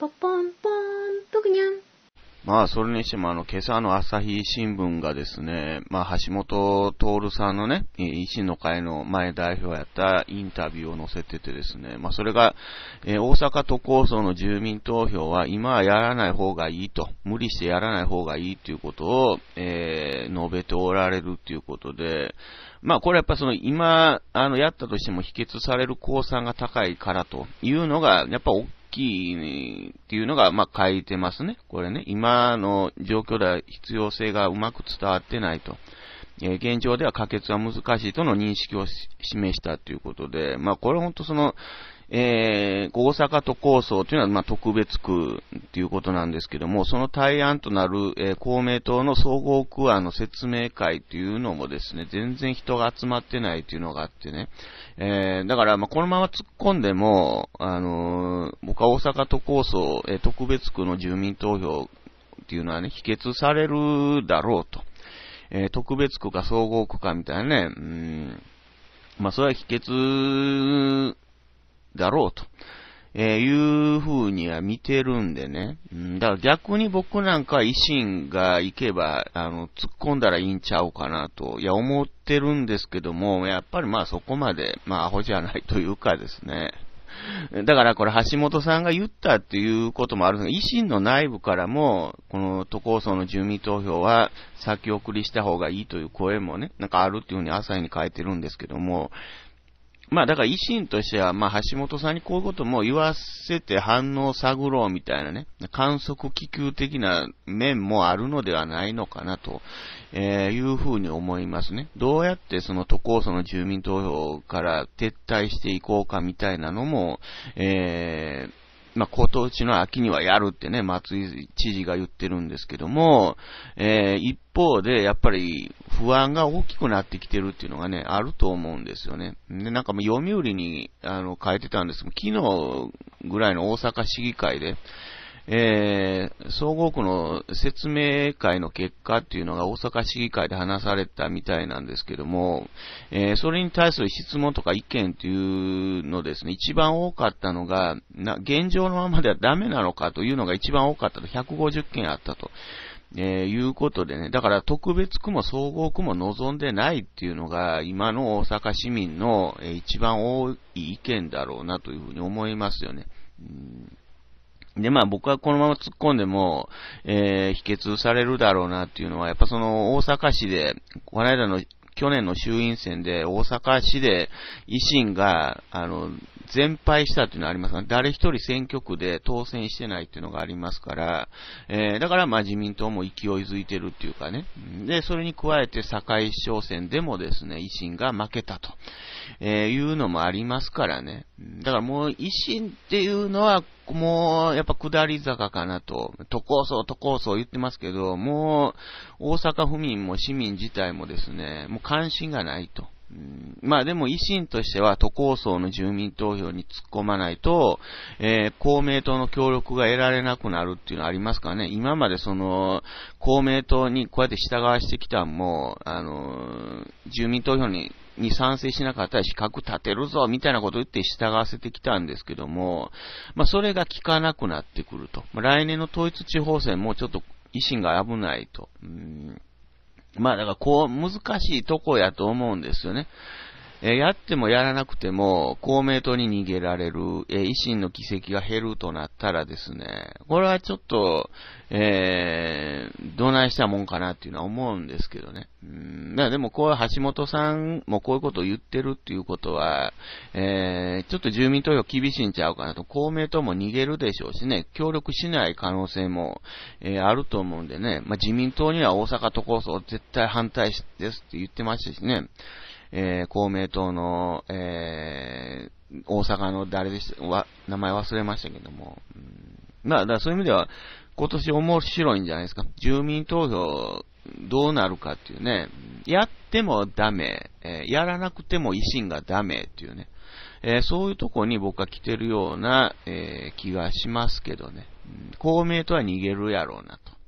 ポポンポン、ぷクニャン。まあ、それにしても、あの、今朝の朝日新聞がですね、まあ、橋本徹さんのね、維新の会の前代表やったインタビューを載せててですね、まあ、それが、えー、大阪都構想の住民投票は今はやらない方がいいと、無理してやらない方がいいということを、えー、述べておられるということで、まあ、これやっぱその今、あの、やったとしても否決される公算が高いからというのが、やっぱ大機っていうのが、まあ、書いてますね。これね、今の状況では必要性がうまく伝わってないと。えー、現状では可決は難しいとの認識を示したということで、まあ、これ本当その、えー、大阪都構想というのは、まあ、特別区ということなんですけども、その対案となる、えー、公明党の総合区案の説明会というのもですね、全然人が集まってないというのがあってね、えー、だから、まあ、このまま突っ込んでも、あのー、僕は大阪都構想、えー、特別区の住民投票っていうのはね、否決されるだろうと。えー、特別区か総合区かみたいなね、うんまあ、それは否決だろうと。えー、いう風には見てるんでね。うん、だから逆に僕なんかは維新が行けば、あの、突っ込んだらいいんちゃうかなと、いや、思ってるんですけども、やっぱりまあそこまで、まあアホじゃないというかですね。だからこれ橋本さんが言ったっていうこともあるんですが、維新の内部からも、この都構想の住民投票は先送りした方がいいという声もね、なんかあるっていうふうに朝に書いてるんですけども、まあだから維新としては、まあ橋本さんにこういうことも言わせて反応を探ろうみたいなね、観測気球的な面もあるのではないのかなと、えいうふうに思いますね。どうやってその都構想の住民投票から撤退していこうかみたいなのも、えー、まあ、今年の秋にはやるってね、松井知事が言ってるんですけども、えー、一方で、やっぱり、不安が大きくなってきてるっていうのがね、あると思うんですよね。で、なんかもう読売にあの変えてたんですけど、昨日ぐらいの大阪市議会で、えー、総合区の説明会の結果っていうのが大阪市議会で話されたみたいなんですけども、えー、それに対する質問とか意見っていうのですね、一番多かったのが、な現状のままではダメなのかというのが一番多かったと、150件あったと。えー、いうことでね、だから特別区も総合区も望んでないっていうのが、今の大阪市民の、え一番多い意見だろうなというふうに思いますよね。うんで、まあ僕はこのまま突っ込んでも、えー、否決されるだろうなっていうのは、やっぱその大阪市で、この間の去年の衆院選で大阪市で維新が、あの、全敗したっていうのはありますが、誰一人選挙区で当選してないっていうのがありますから、えー、だからまあ自民党も勢いづいてるっていうかね。で、それに加えて堺市長選でもですね、維新が負けたと、えー、いうのもありますからね。だからもう維新っていうのは、もう、やっぱ下り坂かなと。都構想、都構想言ってますけど、もう、大阪府民も市民自体もですね、もう関心がないと。うん、まあでも維新としては都構想の住民投票に突っ込まないと、えー、公明党の協力が得られなくなるっていうのはありますからね。今までその、公明党にこうやって従わしてきたもう、あのー、住民投票にに賛成しなかったら資格立てるぞ、みたいなことを言って従わせてきたんですけども、まあそれが効かなくなってくると。まあ、来年の統一地方選もちょっと維新が危ないと。うんまあだからこう難しいとこやと思うんですよね。えやってもやらなくても公明党に逃げられる、え維新の議席が減るとなったらですね、これはちょっと、えー、どないしたもんかなっていうのは思うんですけどね。うんまでもこういう橋本さんもこういうことを言ってるっていうことは、えー、ちょっと住民投票厳しいんちゃうかなと、公明党も逃げるでしょうしね、協力しない可能性も、えー、あると思うんでね、まあ、自民党には大阪都構想絶対反対ですって言ってましたしね、えー、公明党の、えー、大阪の誰でしたわ、名前忘れましたけども、うん、まあ、だそういう意味では、今年面白いんじゃないですか。住民投票どうなるかっていうね、やってもダメ、えー、やらなくても維新がダメっていうね、えー、そういうとこに僕は来てるような、えー、気がしますけどね、公明とは逃げるやろうなと。